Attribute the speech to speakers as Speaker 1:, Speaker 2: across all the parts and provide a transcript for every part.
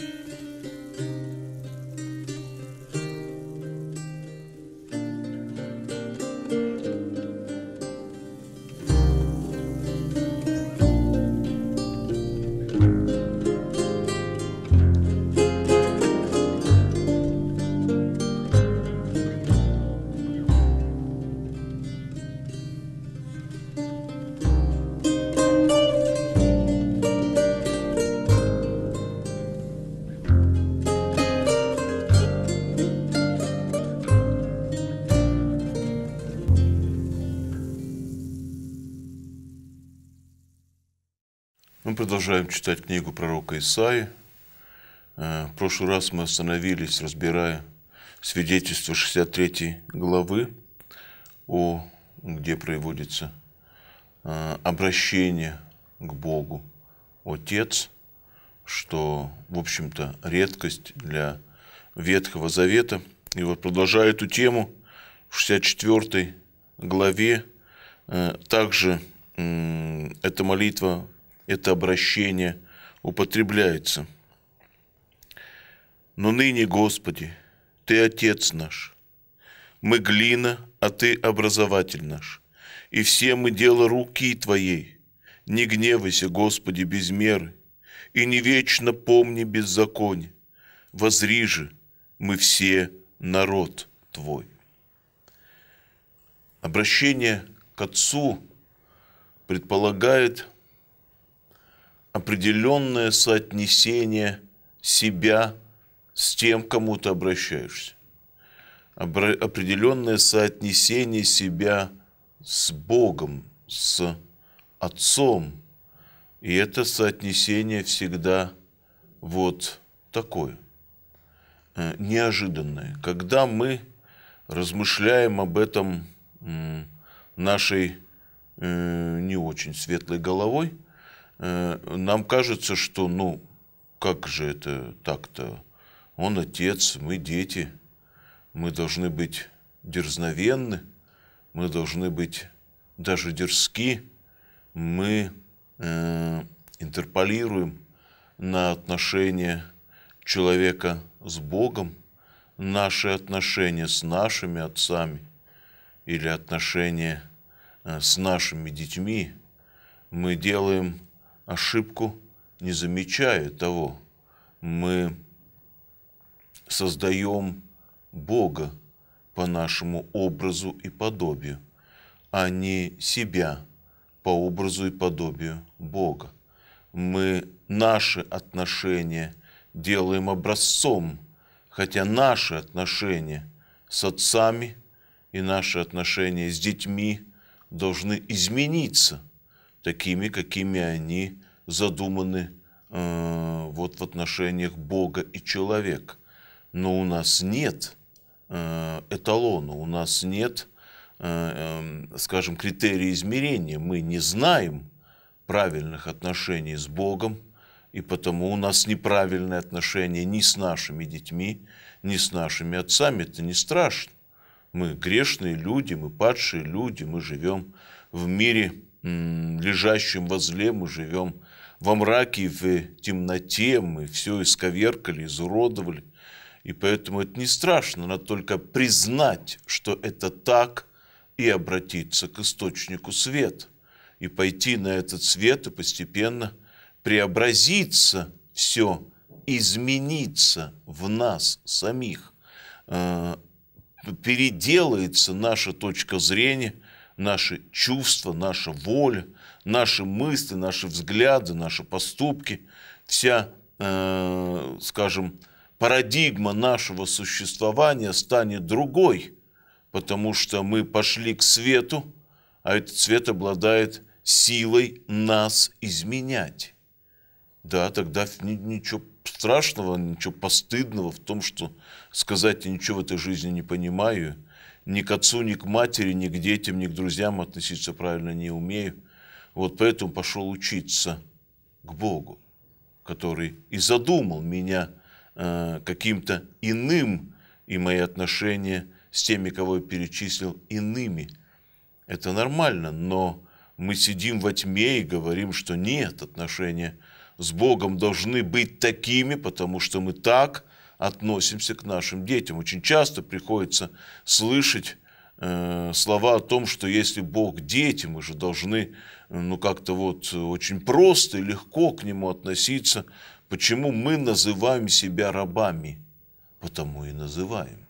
Speaker 1: thank you продолжаем читать книгу пророка Исаи. Э, в прошлый раз мы остановились, разбирая свидетельство 63 главы, о, где проводится э, обращение к Богу Отец, что, в общем-то, редкость для Ветхого Завета. И вот продолжая эту тему, в 64 главе э, также эта молитва это обращение употребляется. Но ныне, Господи, Ты Отец наш, мы глина, а Ты образователь наш, и все мы дело руки Твоей. Не гневайся, Господи, без меры, и не вечно помни беззаконие. Возри же, мы все народ Твой. Обращение к Отцу предполагает – определенное соотнесение себя с тем, кому ты обращаешься. Определенное соотнесение себя с Богом, с Отцом. И это соотнесение всегда вот такое, э, неожиданное. Когда мы размышляем об этом нашей э, не очень светлой головой – Э, нам кажется, что, ну, как же это так-то? Он отец, мы дети, мы должны быть дерзновенны, мы должны быть даже дерзки, мы э, интерполируем на отношения человека с Богом, наши отношения с нашими отцами или отношения э, с нашими детьми. Мы делаем ошибку, не замечая того. Мы создаем Бога по нашему образу и подобию, а не себя по образу и подобию Бога. Мы наши отношения делаем образцом, хотя наши отношения с отцами и наши отношения с детьми должны измениться такими, какими они задуманы э, вот в отношениях Бога и человека. Но у нас нет э, эталона, у нас нет, э, э, скажем, критерия измерения. Мы не знаем правильных отношений с Богом, и потому у нас неправильные отношения ни с нашими детьми, ни с нашими отцами. Это не страшно. Мы грешные люди, мы падшие люди, мы живем в мире лежащем возле, мы живем во мраке, в темноте мы все исковеркали, изуродовали. И поэтому это не страшно, надо только признать, что это так, и обратиться к источнику света. И пойти на этот свет и постепенно преобразиться все, измениться в нас самих. Э, переделается наша точка зрения, наши чувства, наша воля – наши мысли, наши взгляды, наши поступки, вся, э, скажем, парадигма нашего существования станет другой, потому что мы пошли к свету, а этот свет обладает силой нас изменять. Да, тогда ничего страшного, ничего постыдного в том, что сказать я ничего в этой жизни не понимаю, ни к отцу, ни к матери, ни к детям, ни к друзьям относиться правильно не умею – вот поэтому пошел учиться к Богу, который и задумал меня э, каким-то иным, и мои отношения с теми, кого я перечислил, иными. Это нормально, но мы сидим во тьме и говорим, что нет, отношения с Богом должны быть такими, потому что мы так относимся к нашим детям. Очень часто приходится слышать э, слова о том, что если Бог дети, мы же должны ну как-то вот э, очень просто и легко к нему относиться. Почему мы называем себя рабами? Потому и называем.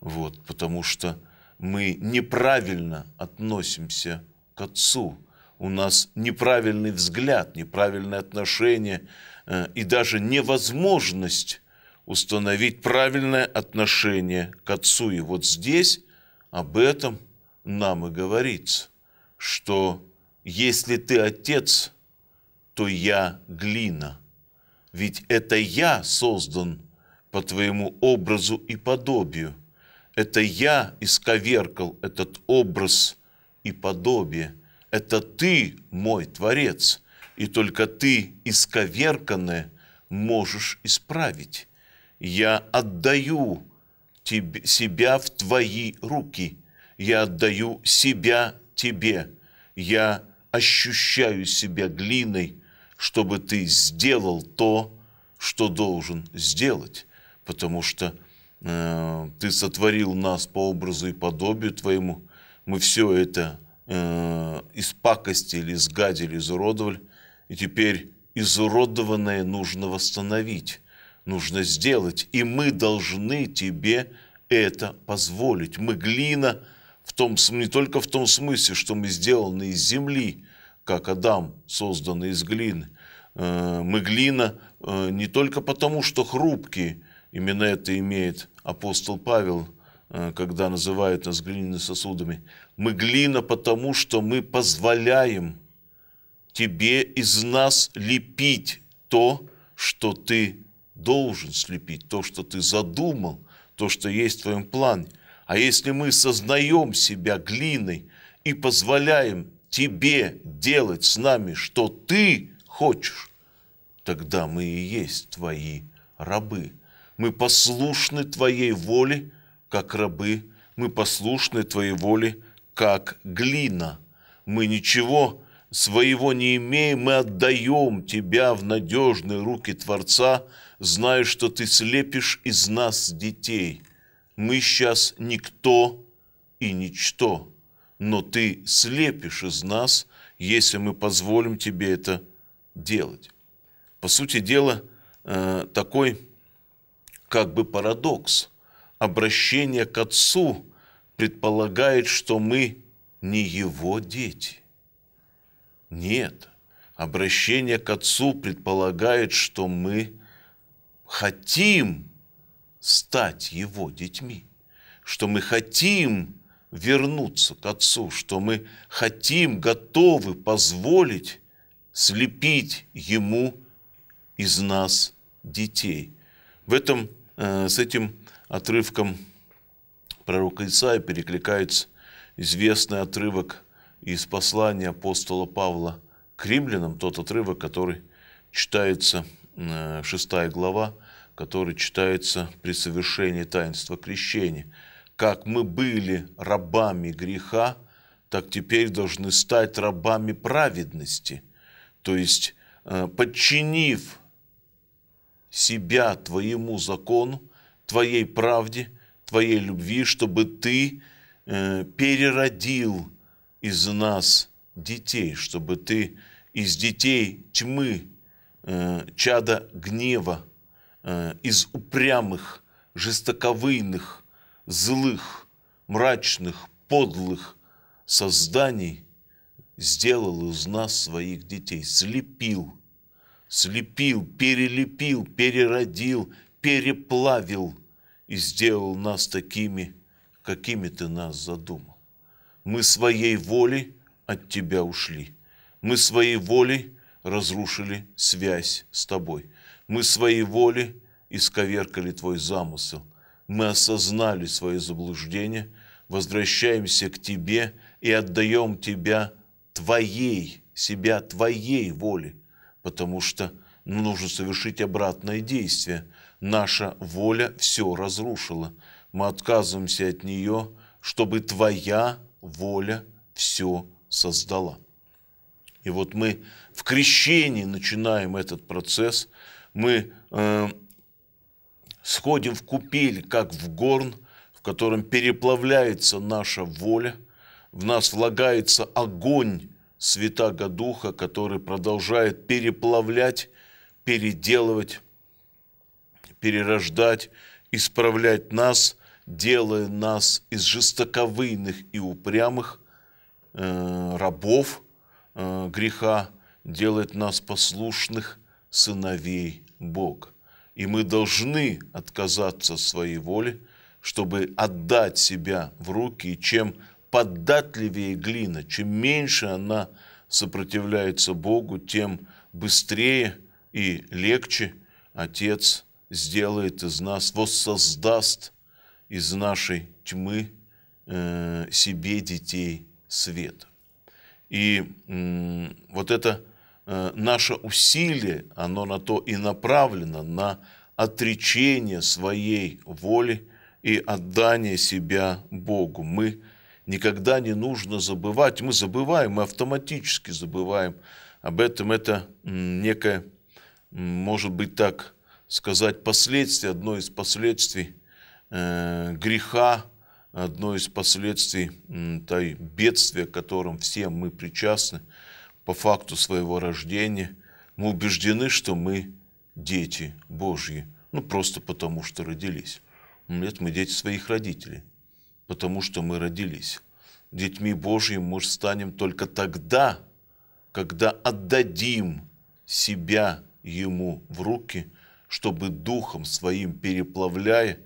Speaker 1: Вот, потому что мы неправильно относимся к Отцу. У нас неправильный взгляд, неправильное отношение э, и даже невозможность установить правильное отношение к Отцу. И вот здесь об этом нам и говорится, что если ты отец, то я глина, ведь это я создан по твоему образу и подобию. Это я исковеркал этот образ и подобие. Это ты мой Творец, и только ты исковерканное можешь исправить. Я отдаю тебе, себя в твои руки, я отдаю себя тебе, я ощущаю себя глиной, чтобы ты сделал то, что должен сделать, потому что э, ты сотворил нас по образу и подобию твоему. Мы все это э, испакостили, сгадили, изуродовали, и теперь изуродованное нужно восстановить, нужно сделать, и мы должны тебе это позволить. Мы глина – в том, не только в том смысле, что мы сделаны из земли, как Адам, создан из глины. Э, мы глина э, не только потому, что хрупкие, именно это имеет апостол Павел, э, когда называет нас глиняными сосудами. Мы глина потому, что мы позволяем тебе из нас лепить то, что ты должен слепить, то, что ты задумал, то, что есть в твоем плане. А если мы сознаем себя глиной и позволяем тебе делать с нами, что ты хочешь, тогда мы и есть твои рабы. Мы послушны твоей воле, как рабы, мы послушны твоей воле, как глина. Мы ничего своего не имеем, мы отдаем тебя в надежные руки Творца, зная, что ты слепишь из нас детей – мы сейчас никто и ничто, но ты слепишь из нас, если мы позволим тебе это делать. По сути дела, э, такой как бы парадокс. Обращение к Отцу предполагает, что мы не Его дети. Нет, обращение к Отцу предполагает, что мы хотим стать Его детьми, что мы хотим вернуться к Отцу, что мы хотим, готовы позволить слепить Ему из нас детей. В этом, э, с этим отрывком пророка Исаия перекликается известный отрывок из послания апостола Павла к римлянам, тот отрывок, который читается, 6 э, глава, который читается при совершении таинства крещения. Как мы были рабами греха, так теперь должны стать рабами праведности. То есть, э, подчинив себя твоему закону, твоей правде, твоей любви, чтобы ты э, переродил из нас детей, чтобы ты из детей тьмы, э, чада гнева, Э, из упрямых, жестоковыйных, злых, мрачных, подлых созданий сделал из нас своих детей, слепил, слепил, перелепил, переродил, переплавил и сделал нас такими, какими ты нас задумал. Мы своей волей от тебя ушли, мы своей волей разрушили связь с тобой – мы своей воли исковеркали Твой замысел. Мы осознали свое заблуждение, возвращаемся к Тебе и отдаем Тебя Твоей, себя Твоей воле, потому что нужно совершить обратное действие. Наша воля все разрушила. Мы отказываемся от нее, чтобы Твоя воля все создала. И вот мы в крещении начинаем этот процесс, мы э, сходим в купель, как в горн, в котором переплавляется наша воля, в нас влагается огонь Святаго Духа, который продолжает переплавлять, переделывать, перерождать, исправлять нас, делая нас из жестоковыйных и упрямых э, рабов э, греха, делает нас послушных сыновей Бог. И мы должны отказаться своей воли, чтобы отдать себя в руки. И чем податливее глина, чем меньше она сопротивляется Богу, тем быстрее и легче Отец сделает из нас, воссоздаст из нашей тьмы э, себе детей света. И э, вот это Э, наше усилие, оно на то и направлено, на отречение своей воли и отдание себя Богу. Мы никогда не нужно забывать, мы забываем, мы автоматически забываем об этом. Это некое, может быть так сказать, последствие, одно из последствий э, греха, одно из последствий э, той бедствия, которым все мы причастны – по факту своего рождения, мы убеждены, что мы дети Божьи, ну просто потому, что родились. Нет, мы дети своих родителей, потому что мы родились. Детьми Божьими мы станем только тогда, когда отдадим себя Ему в руки, чтобы Духом Своим переплавляя,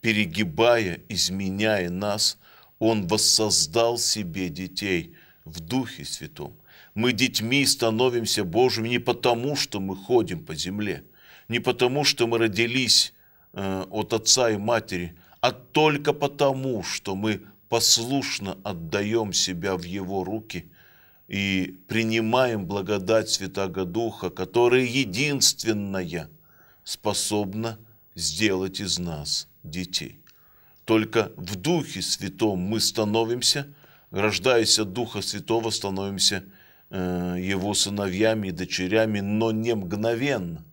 Speaker 1: перегибая, изменяя нас, Он воссоздал себе детей в Духе Святом – мы детьми становимся Божьими не потому, что мы ходим по земле, не потому, что мы родились э, от отца и матери, а только потому, что мы послушно отдаем себя в Его руки и принимаем благодать Святаго Духа, которая единственная способна сделать из нас детей. Только в Духе Святом мы становимся, рождаясь от Духа Святого, становимся Э, его сыновьями и дочерями, но не мгновенно,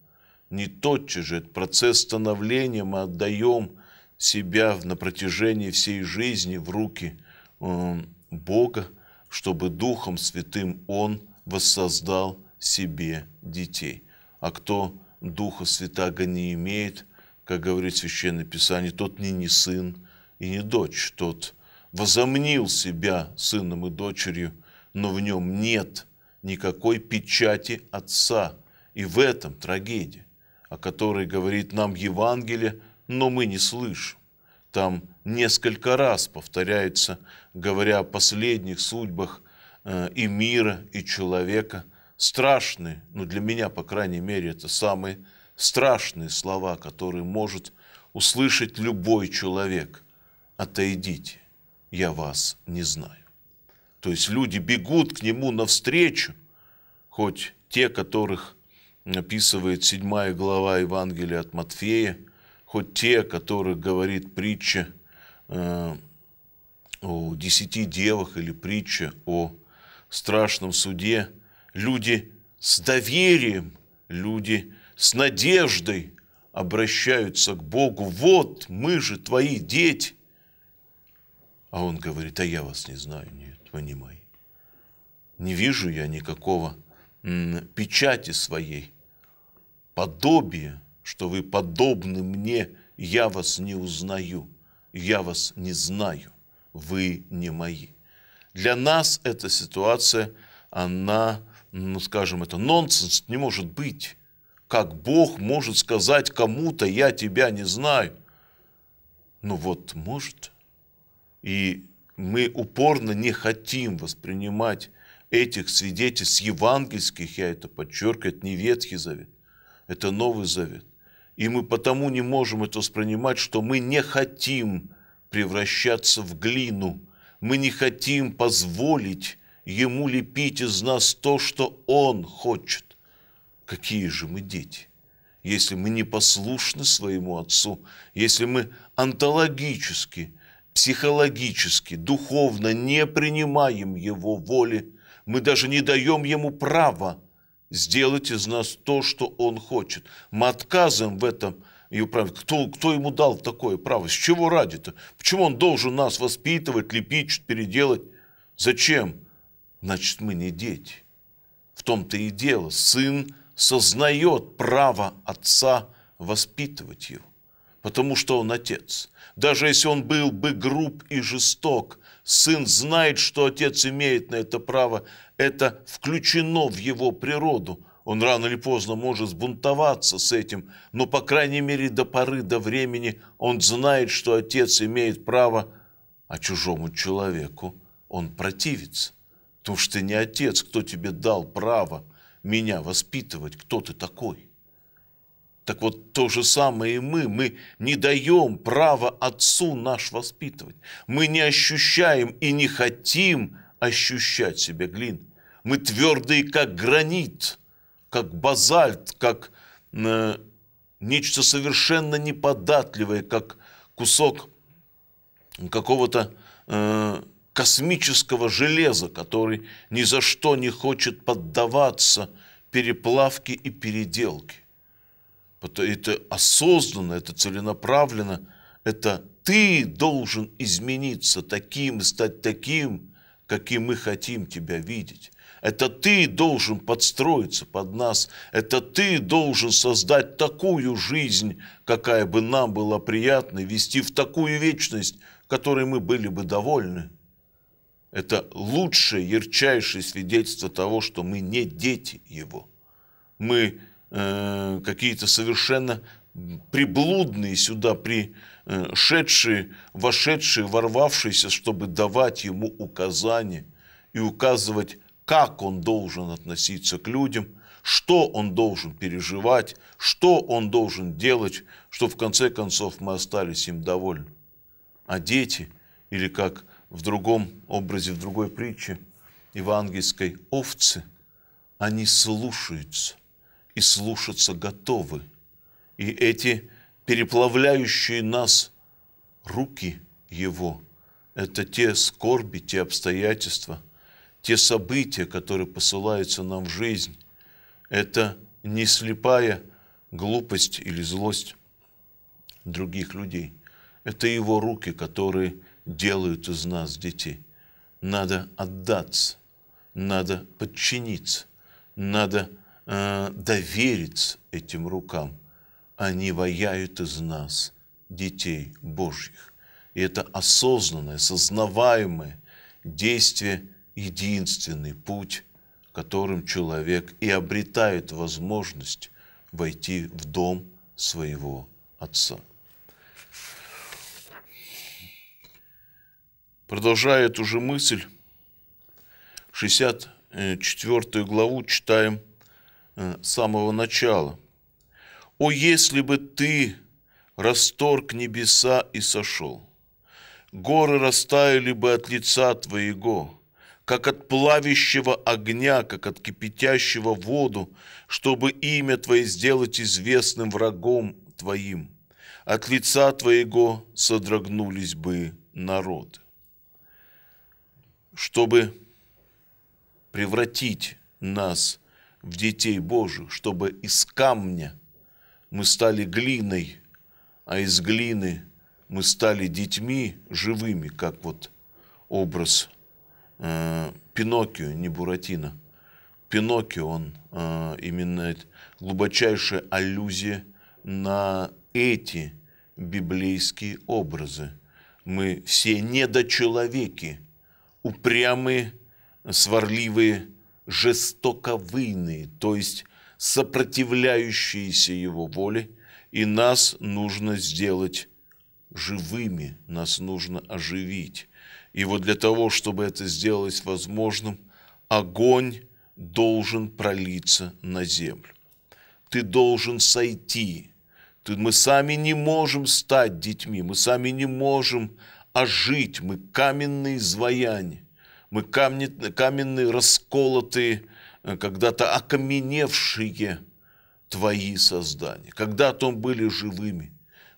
Speaker 1: не тотчас же. Это процесс становления, мы отдаем себя на протяжении всей жизни в руки э, Бога, чтобы Духом Святым Он воссоздал себе детей. А кто Духа Святаго не имеет, как говорит Священное Писание, тот не не сын и не дочь, тот возомнил себя сыном и дочерью – но в нем нет никакой печати Отца. И в этом трагедия, о которой говорит нам Евангелие, но мы не слышим. Там несколько раз повторяется, говоря о последних судьбах э, и мира, и человека, страшные, ну для меня, по крайней мере, это самые страшные слова, которые может услышать любой человек. «Отойдите, я вас не знаю». То есть люди бегут к нему навстречу, хоть те, которых описывает 7 глава Евангелия от Матфея, хоть те, о которых говорит притча э, о десяти девах или притча о страшном суде, люди с доверием, люди с надеждой обращаются к Богу, вот мы же твои дети. А он говорит, а я вас не знаю, не понимай. Не вижу я никакого печати своей, подобия, что вы подобны мне, я вас не узнаю, я вас не знаю, вы не мои. Для нас эта ситуация, она, ну скажем, это нонсенс, не может быть. Как Бог может сказать кому-то, я тебя не знаю? Ну вот, может. И мы упорно не хотим воспринимать этих свидетельств евангельских, я это подчеркиваю, это не Ветхий Завет, это Новый Завет. И мы потому не можем это воспринимать, что мы не хотим превращаться в глину, мы не хотим позволить ему лепить из нас то, что он хочет. Какие же мы дети, если мы не послушны своему отцу, если мы антологически – психологически, духовно не принимаем Его воли, мы даже не даем Ему права сделать из нас то, что Он хочет. Мы отказываем в этом и управлять. Кто, кто ему дал такое право? С чего ради-то? Почему он должен нас воспитывать, лепить, что переделать? Зачем? Значит, мы не дети. В том-то и дело. Сын сознает право отца воспитывать его потому что он отец. Даже если он был бы груб и жесток, сын знает, что отец имеет на это право, это включено в его природу. Он рано или поздно может сбунтоваться с этим, но, по крайней мере, до поры до времени он знает, что отец имеет право, а чужому человеку он противится. Потому что ты не отец, кто тебе дал право меня воспитывать, кто ты такой – так вот, то же самое и мы. Мы не даем права Отцу наш воспитывать. Мы не ощущаем и не хотим ощущать себя глин. Мы твердые, как гранит, как базальт, как э, нечто совершенно неподатливое, как кусок какого-то э, космического железа, который ни за что не хочет поддаваться переплавке и переделке. Это осознанно, это целенаправленно, это ты должен измениться таким, стать таким, каким мы хотим тебя видеть. Это ты должен подстроиться под нас. Это ты должен создать такую жизнь, какая бы нам была приятна, вести в такую вечность, которой мы были бы довольны. Это лучшее, ярчайшее свидетельство того, что мы не дети Его. Мы – Э, какие-то совершенно приблудные сюда пришедшие, э, вошедшие, ворвавшиеся, чтобы давать ему указания и указывать, как он должен относиться к людям, что он должен переживать, что он должен делать, что в конце концов мы остались им довольны. А дети, или как в другом образе, в другой притче, евангельской овцы, они слушаются и слушаться готовы. И эти переплавляющие нас руки Его – это те скорби, те обстоятельства, те события, которые посылаются нам в жизнь. Это не слепая глупость или злость других людей. Это Его руки, которые делают из нас детей. Надо отдаться, надо подчиниться, надо Э, довериться этим рукам. Они ваяют из нас детей Божьих. И это осознанное, сознаваемое действие, единственный путь, которым человек и обретает возможность войти в дом своего Отца. Продолжая эту же мысль, 64 э, главу читаем – с э, самого начала. «О, если бы ты расторг небеса и сошел! Горы растаяли бы от лица твоего, как от плавящего огня, как от кипятящего воду, чтобы имя твое сделать известным врагом твоим. От лица твоего содрогнулись бы народы». Чтобы превратить нас в в детей Божьих, чтобы из камня мы стали глиной, а из глины мы стали детьми живыми, как вот образ э, Пиноккио, не Буратино. Пиноккио, он э, именно глубочайшая аллюзия на эти библейские образы. Мы все недочеловеки, упрямые, сварливые, жестоковыйные, то есть сопротивляющиеся его воле, и нас нужно сделать живыми, нас нужно оживить. И вот для того, чтобы это сделалось возможным, огонь должен пролиться на землю. Ты должен сойти. Ты, мы сами не можем стать детьми, мы сами не можем ожить, мы каменные изваяния мы камни, каменные, расколотые, э, когда-то окаменевшие твои создания. Когда-то мы были живыми.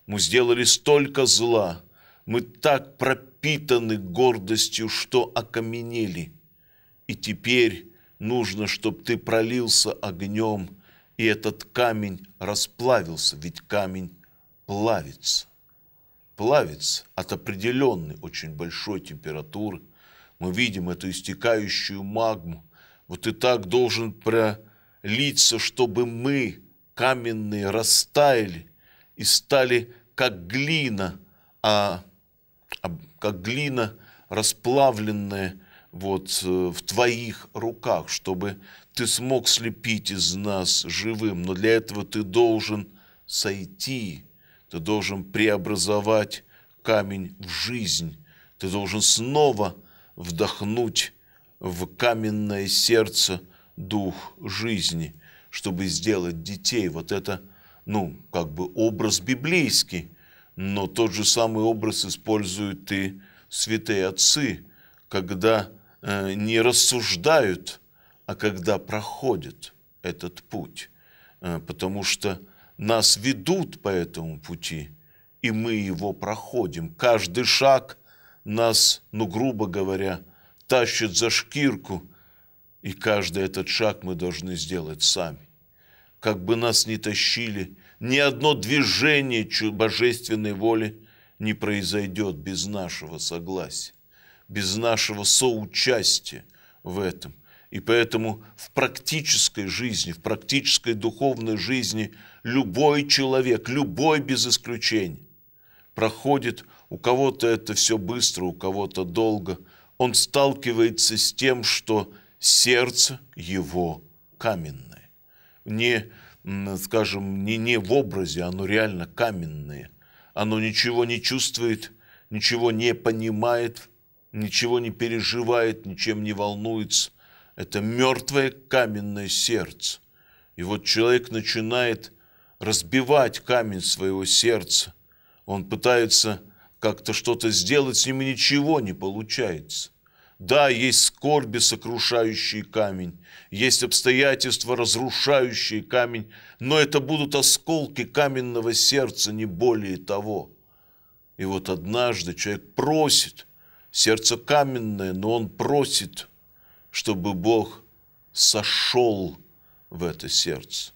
Speaker 1: Мы сделали столько зла. Мы так пропитаны гордостью, что окаменели. И теперь нужно, чтобы ты пролился огнем, и этот камень расплавился, ведь камень плавится. Плавится от определенной очень большой температуры – мы видим эту истекающую магму. Вот и так должен пролиться, чтобы мы, каменные, растаяли и стали как глина, а, а как глина расплавленная вот э, в твоих руках, чтобы ты смог слепить из нас живым, но для этого ты должен сойти, ты должен преобразовать камень в жизнь, ты должен снова вдохнуть в каменное сердце дух жизни, чтобы сделать детей. Вот это, ну, как бы образ библейский, но тот же самый образ используют и святые отцы, когда э, не рассуждают, а когда проходят этот путь, э, потому что нас ведут по этому пути, и мы его проходим. Каждый шаг – нас, ну, грубо говоря, тащит за шкирку, и каждый этот шаг мы должны сделать сами. Как бы нас ни тащили, ни одно движение божественной воли не произойдет без нашего согласия, без нашего соучастия в этом. И поэтому в практической жизни, в практической духовной жизни любой человек, любой без исключения, проходит у кого-то это все быстро, у кого-то долго, он сталкивается с тем, что сердце его каменное. Не, скажем, не, не в образе, оно реально каменное. Оно ничего не чувствует, ничего не понимает, ничего не переживает, ничем не волнуется. Это мертвое каменное сердце. И вот человек начинает разбивать камень своего сердца. Он пытается как-то что-то сделать, с ними ничего не получается. Да, есть скорби, сокрушающие камень, есть обстоятельства, разрушающие камень, но это будут осколки каменного сердца, не более того. И вот однажды человек просит, сердце каменное, но он просит, чтобы Бог сошел в это сердце.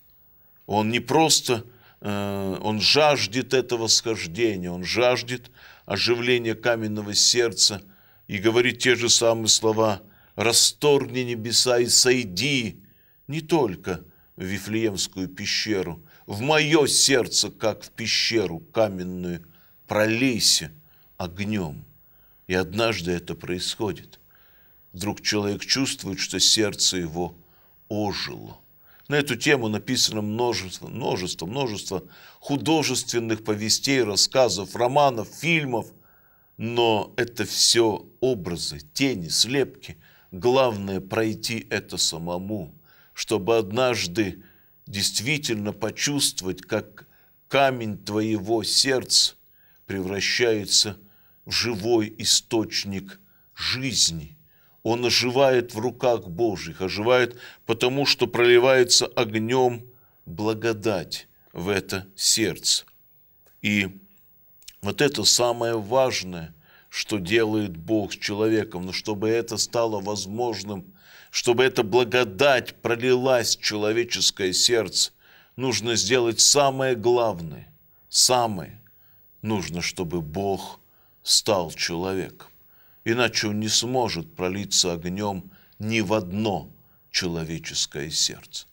Speaker 1: Он не просто, э, он жаждет этого схождения, он жаждет оживление каменного сердца и говорит те же самые слова «Расторгни небеса и сойди» не только в Вифлеемскую пещеру, в мое сердце, как в пещеру каменную, пролейся огнем. И однажды это происходит. Вдруг человек чувствует, что сердце его ожило. На эту тему написано множество, множество, множество художественных повестей, рассказов, романов, фильмов. Но это все образы, тени, слепки. Главное пройти это самому, чтобы однажды действительно почувствовать, как камень твоего сердца превращается в живой источник жизни – он оживает в руках Божьих, оживает потому, что проливается огнем благодать в это сердце. И вот это самое важное, что делает Бог с человеком, но чтобы это стало возможным, чтобы эта благодать пролилась в человеческое сердце, нужно сделать самое главное, самое. Нужно, чтобы Бог стал человеком иначе он не сможет пролиться огнем ни в одно человеческое сердце.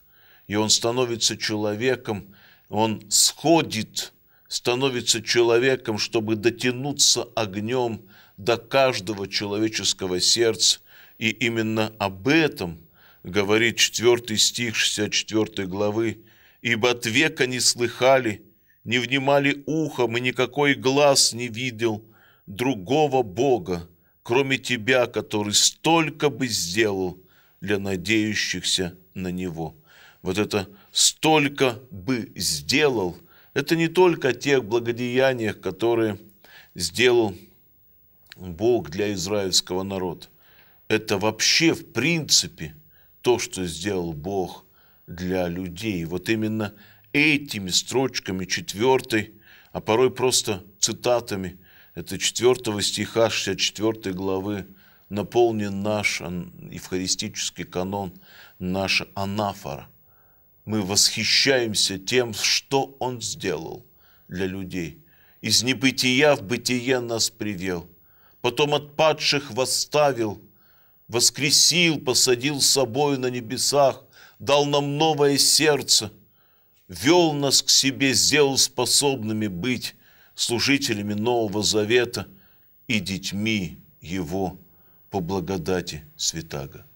Speaker 1: И он становится человеком, он сходит, становится человеком, чтобы дотянуться огнем до каждого человеческого сердца. И именно об этом говорит 4 стих 64 главы. «Ибо от века не слыхали, не внимали ухом, и никакой глаз не видел другого Бога, кроме тебя, который столько бы сделал для надеющихся на него. Вот это «столько бы сделал» – это не только о тех благодеяниях, которые сделал Бог для израильского народа. Это вообще, в принципе, то, что сделал Бог для людей. Вот именно этими строчками, четвертой, а порой просто цитатами – это 4 стиха 64 главы, наполнен наш евхаристический канон, наша анафора. Мы восхищаемся тем, что Он сделал для людей. Из небытия в бытие нас привел. Потом от падших восставил, воскресил, посадил с собой на небесах, дал нам новое сердце, вел нас к себе, сделал способными быть служителями Нового Завета и детьми Его по благодати святаго.